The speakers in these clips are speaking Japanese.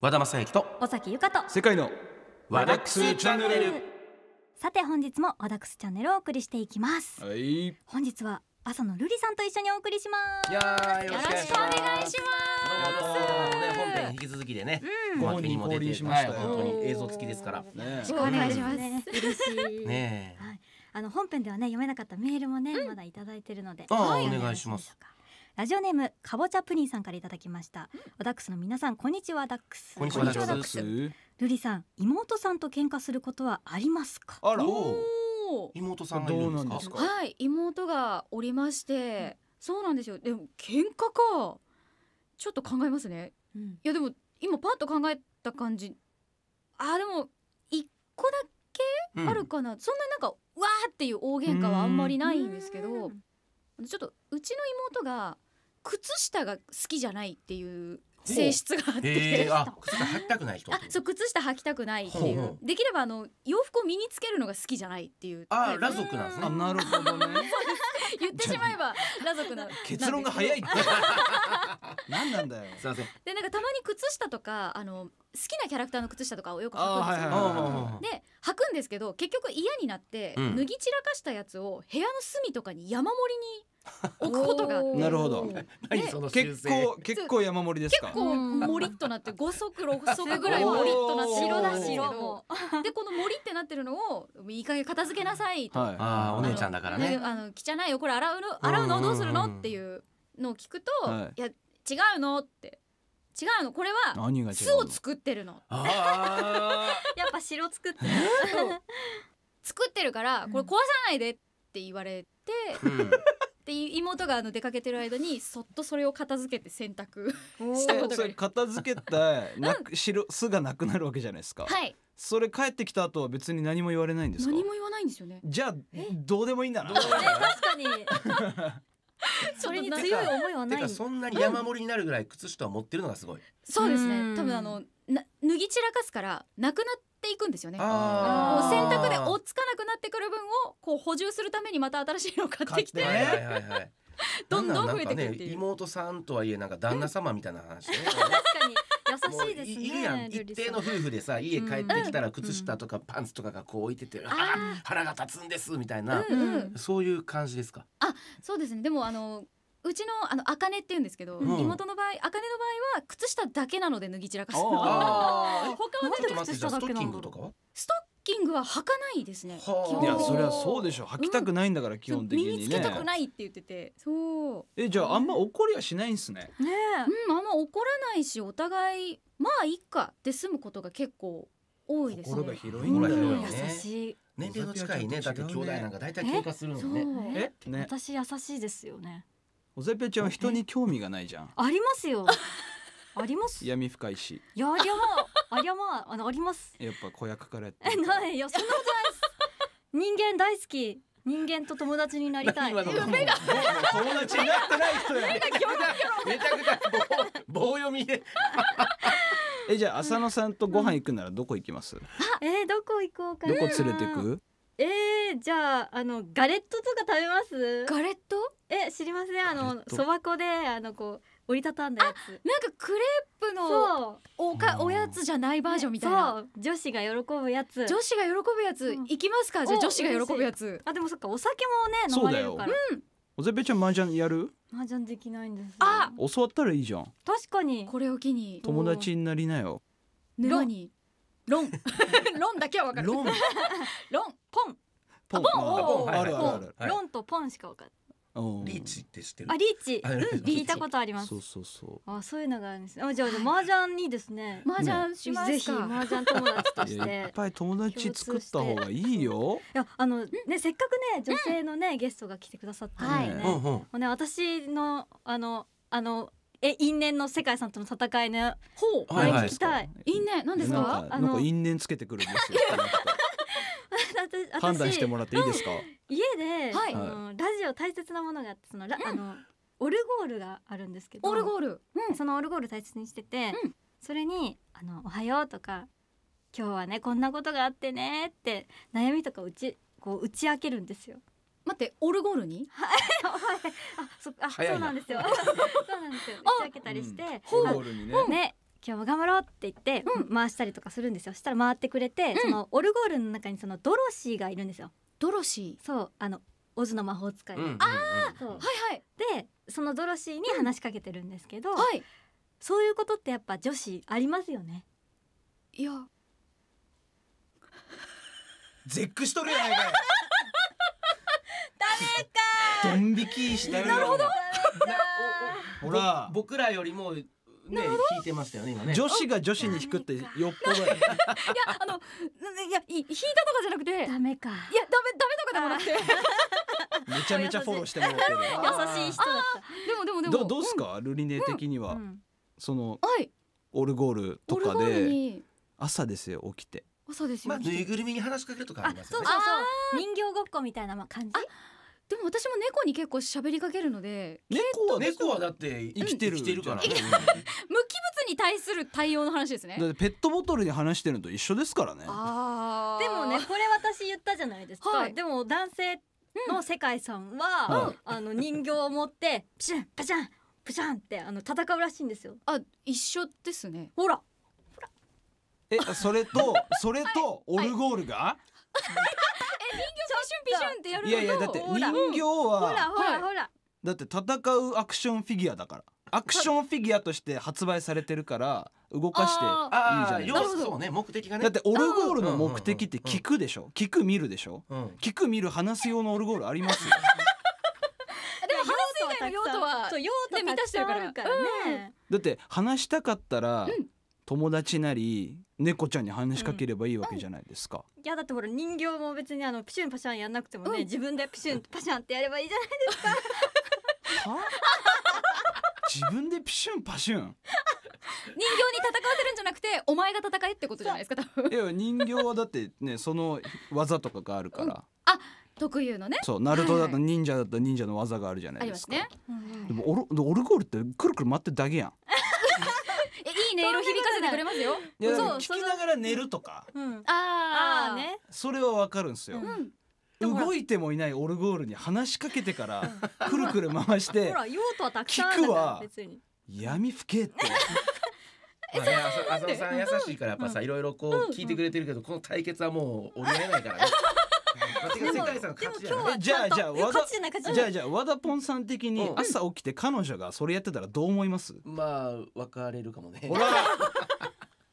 和田正幸と尾崎由香と世界のワダックスチャンネルさて本日もワダックスチャンネルをお送りしていきますはい本日は朝のルリさんと一緒にお送りしますよろしくお願いします本編引き続きでね、うん、ごにも出てした、はい、本当に映像付きですから、よろしくお願いします、ね、嬉しいね、はい、あの本編ではね読めなかったメールもね、うん、まだ頂いてるので、はい、お願いしますラジオネームかぼちゃプリンさんからいただきました、うダックスの皆さんこんにちはダックスこんにちはダックスルリさん妹さんと喧嘩することはありますかあら妹さんがいるんですかはい妹がおりまして、うん、そうなんですよでも喧嘩かちょっと考えますね、うん、いやでも今パッと考えた感じあでも一個だけあるかな、うん、そんななんかわーっていう大喧嘩はあんまりないんですけどちょっとうちの妹が靴下が好きじゃないっていう性質があって、あ靴下履きたくない人あそう靴下履きたくないっていうできればあの洋服を身につけるのが好きじゃないっていうあ裸族なんですねなるほどね 言ってしまえば裸族な結論が早いって 何なんだよすいませんでなんかたまに靴下とかあの好きなキャラクターの靴下とかをよく履くんですよ。で履くんですけど結局嫌になって、うん、脱ぎ散らかしたやつを部屋の隅とかに山盛りに置くことがなるほど。結構結構山盛りです結構盛りとなって五足六足ぐらい盛りとなって白だ白。でこの盛りってなってるのをいい加減片付けなさいと。はい、あお姉ちゃんだからね。あの汚いよこれ洗うの洗うのどうするのっていうのを聞くと、いや違うのって。違うのこれは何が巣を作ってるの やっぱ城作ってる 作ってるからこれ壊さないでって言われて、うん、で妹があの出かけてる間にそっとそれを片付けて洗濯したことが片付けたな、うん、巣がなくなるわけじゃないですかはいそれ帰ってきた後は別に何も言われないんです何も言わないんですよねじゃあどうでもいいんだな、確かに それに強い思いはないてかそんなに山盛りになるぐらい靴下を持ってるのがすごい、そうですね多分あの脱ぎ散らかすからなくなっていくんですよねもう洗濯で落っつかなくなってくる分をこう補充するためにまた新しいのを買ってきて、はいはいはい、どんどん増えてくるっていう、妹さんとはいえなんか旦那様みたいな話 確かに優しいですねいるやん一定の夫婦でさ家帰ってきたら靴下とかパンツとかがこう置いてて、あ腹が立つんですみたいな、そういう感じですかあそうですねでもあのうちのあの茜って言うんですけど、うん、妹の場合茜の場合は靴下だけなので脱ぎ散らかす。他はストッキングとかストッキングは履かないですね、はあ、いやそれはそうでしょう。履きたくないんだから、うん、基本的にね身につけたくないって言っててそうえじゃああんま怒りはしないんですねねうんあんま怒らないしお互いまあいっかで済むことが結構多いですね心が広いんだよね、優しい年齢の近いね、ね、だって兄弟なんか大体喧嘩するのねえね私優しいですよねおぜぺちゃんは人に興味がないじゃんありますよあります闇深いしいやでもありゃまああのありますやっぱ子役からやってえないよそんなことないです人間大好き人間と友達になりたい。目が友達になってない人や。めちゃくちゃ棒棒読みで。えじゃあ浅野さんとご飯行くならどこ行きます？うん、えー、どこ行こうかどこ連れてく？えー、じゃああのガレットとか食べます？ガレット？え知りませんあのそば粉であのこう。折りたたんだやつなんかクレープのおかおやつじゃないバージョンみたいな、ね、女子が喜ぶやつ女子が喜ぶやつ、うん、行きますかじゃあ女子が喜ぶやつあでもそっかお酒もね飲まれるからうんおぜべちゃん麻雀やる麻雀できないんです、あ教わったらいいじゃん確かにこれを機に友達になりなよ沼にロンロンだけはわかるロンロンポンポンあポンあるあるあるロンとポンしかわかるリーチって知ってる。あリーチ、うん、聞いたことあります。そうそうそう。あそういうのがあるんです、あじゃあ麻雀にですね。麻雀しますぜひ麻雀友達として。いっぱい友達作った方がいいよ。いやあのねせっかくね女性のね、ゲストが来てくださったのでね、はもうね私のあのあのえ因縁の世界さんとの戦いね。ほう。はい、聞きたい。因縁なんですか？あの因縁つけてくるんですよ。私判断してもらっていいですか、家で、はい、あのラジオ大切なものがあってその、うん、あのオルゴールがあるんですけどオルゴール、うん、そのオルゴール大切にしてて、うん、それにあの「おはよう」とか「今日はねこんなことがあってね」って悩みとかうちこう打ち明けるんですよ。待ってオルゴールに あそあそうなんですよ そうなんですよ打ち明けたりして、うん、ホールにねね今日も頑張ろうって言って回したりとかするんですよ、したら回ってくれて、そのオルゴールの中にそのドロシーがいるんですよドロシーそうあのオズの魔法使い、ああはいはいでそのドロシーに話しかけてるんですけど、はい、そういうことってやっぱ女子ありますよねいや絶句しとるやないかいダメかドン引きしてるよなるほどほら僕らよりもね聞いてましたよね今ね女子が女子に引くってよっぽどいやあのいや引いたとかじゃなくてダメかいやダメダメとかでもなくてめちゃめちゃフォローしてもらってる優しい人だったでもでもでもどうどうすか、ルリネ的には、その、はい、オルゴールとかで朝ですよ起きて朝ですよ、まあ、ぬいぐるみに話しかけるとかありますよねそうそうそう人形ごっこみたいなまあ、感じでも私も猫に結構喋りかけるので猫は猫はだって生きてる,、から、ね、無機物に対する対応の話ですねだってペットボトルに話してるのと一緒ですからねでもねこれ私言ったじゃないですか、はい、でも男性の世界さんは、うん、あの人形を持ってプシャンパシャンプシャンってあの戦うらしいんですよあ一緒ですねほらえそれとそれとオルゴールが、はいはい人形ピシュンピシュンってやるいやいやだって人形はほらほらほらだって戦うアクションフィギュアだからアクションフィギュアとして発売されてるから動かしていいじゃないですか。ね、目的がね。だってオルゴールの目的って聞くでしょ。聞く見るでしょ。うん、聞く見る話す用のオルゴールありますよ。でも話す以外の用途は 用途満たしてるからね。だって話したかったら、うん友達なり猫ちゃんに話しかければいいわけじゃないですか、いやだってほら人形も別にあのピシュンパシャンやんなくてもね、うん自分でピシュンパシャンってやればいいじゃないですかは自分でピシュンパシュン人形に戦わせるんじゃなくてお前が戦えってことじゃないですか多分いや人形はだってねその技とかがあるから、あ特有のねそうナルトだと忍者だと忍者の技があるじゃなあいりでますか、ね、うんでもオルオルゴールってくるくる回ってるだけやんね音響かせてくれますよそう聞きながら寝るとか、うん、ああねそれはわかるんですよ、うん動いてもいないオルゴールに話しかけてからくるくる回して聞くは闇ふけってあね、あそさん優しいからやっぱさ、いろいろこう聞いてくれてるけど、この対決はもう折り合えないからね。でもでも今日はじゃあじゃあ和田じゃあじゃあ和田ポンさん的に朝起きて彼女がそれやってたらどう思います？まあ別れるかもね。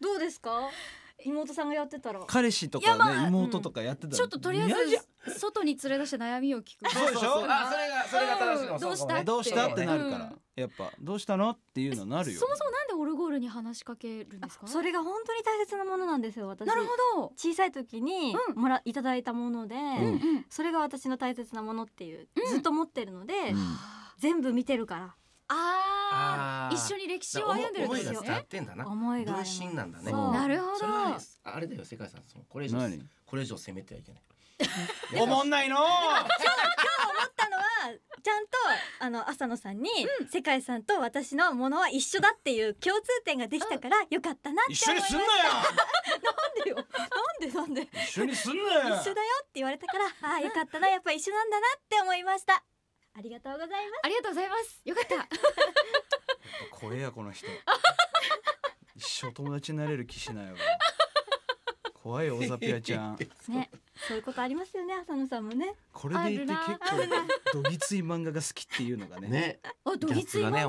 どうですか？妹さんがやってたら彼氏とかね、妹とかやってたちょっととりあえず外に連れ出して悩みを聞くそうでしょあそれがそれが正しいどうしたどうしたってなるから、やっぱどうしたのっていうのなるよそもそもなんオルゴールに話しかけるんですかそれが本当に大切なものなんですよ私なるほど小さい時にもら、うん、いただいたもので、うんそれが私の大切なものっていう、うん、ずっと持ってるので、うん、全部見てるからああ一緒に歴史を歩んでるんですよ。思いが伝わってんだな。思いが分身なんだね。なるほど。あれだよ世界さんそのこれ以上これ以上攻めてはいけない。おもんないの。今日今日思ったちゃんとあの朝野さんに、うん世界さんと私のものは一緒だっていう共通点ができたからよかったなって一緒にすんなよ なんでよなんでなんで一緒にすんなよ一緒だよって言われたからあよかったなやっぱ一緒なんだなって思いましたありがとうございますありがとうございます。よかった。これやこの人 一生友達になれる気しないわ怖いよ大ザピアちゃん ねそういうことありますよね浅野さんもねこれでいて結構どぎつい漫画が好きっていうのがねねあどぎつい漫画、ね、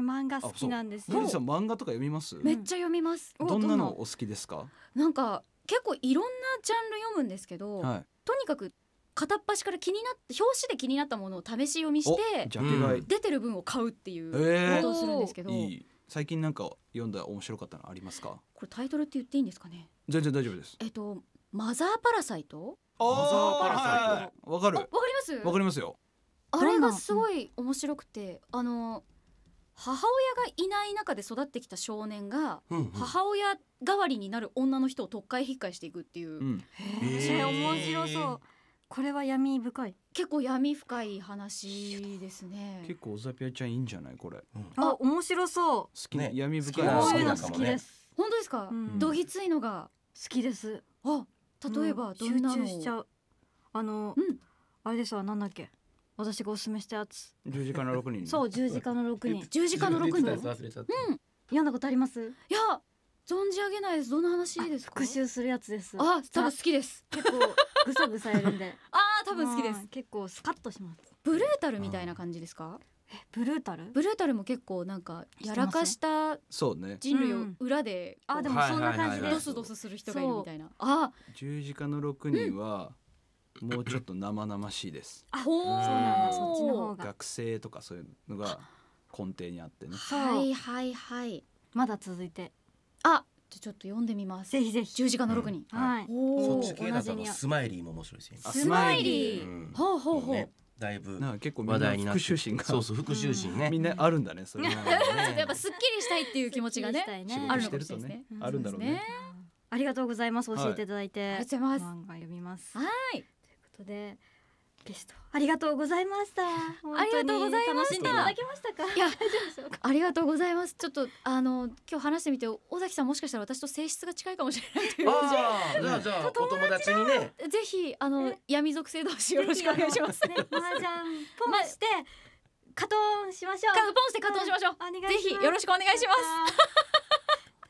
漫画好きなんですねさん漫画とか読みますめっちゃ読みますどんなのお好きですかなんか結構いろんなジャンル読むんですけど、はい、とにかく片っ端から気になっ表紙で気になったものを試し読みして出てる分を買うっていうことをするんですけど、いい最近なんか読んだ面白かったのありますかこれタイトルって言っていいんですかね全然大丈夫ですえっとマザーパラサイトマザーパラサイトわかるわかりますわかりますよあれがすごい面白くてあの母親がいない中で育ってきた少年が、母親代わりになる女の人を特会引っかえしていくっていう、うん、面白そうこれは闇深い結構闇深い話ですね結構オザピアちゃんいいんじゃないこれ、あ面白そう好き、ね、闇深いこういうの好きです、本当ですか、うどぎついのが好きですあ例えばどんな集中しちゃうあの、うん、あれですわなんだっけ私がおすすめしたやつ十字架の六人 そう十字架の六人十字架の六人うん読んだことありますいや存じ上げないですどん話です復習するやつですあ多分好きです結構ぐさぐさやるんで ああ多分好きです結構スカッとしますブルータルみたいな感じですかえブルータルブルータルも結構なんかやらかした人類を裏で、うん、あでもそんな感じでドスドスする人がいるみたいなあ十字架の六人は、うん、もうちょっと生々しいですあほうそうなんだそっちの方が学生とかそういうのが根底にあってねはいはいはいまだ続いてあじゃちょっと読んでみます。ぜひぜひ。十字架の六人。はい。そおっち系だとスマイリーも面白いですね。スマイリー。ほうほうほう。だいぶなんか結構話題になって復讐心がそうそう復讐心ね。みんなあるんだねそれ やっぱすっきりしたいっていう気持ちがね。あるのですねあるんだろうね。ありがとうございます。教えていただいて。はいありがとうございます漫画読みます。はい。ということで、ゲスト。ありがとうございましたありがとうございまし楽しんでいただけましたかいやありがとうございますちょっとあの今日話してみて尾崎さんもしかしたら私と性質が近いかもしれないじゃあじゃあお友達にねぜひあの闇属性同士よろしくお願いしますね麻雀ポンして、ま加トンしましょう。ポンして加トンしましょう。ぜひよろしくお願いします。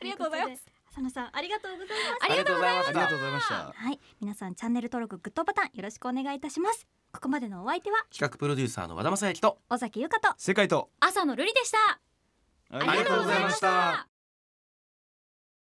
ありがとうございます。佐野さんありがとうございます。ありがとうございました。はい、皆さんチャンネル登録グッドボタンよろしくお願いいたします。ここまでのお相手は企画プロデューサーの和田正幸と尾崎由香と世界と朝のルリでしたありがとうございました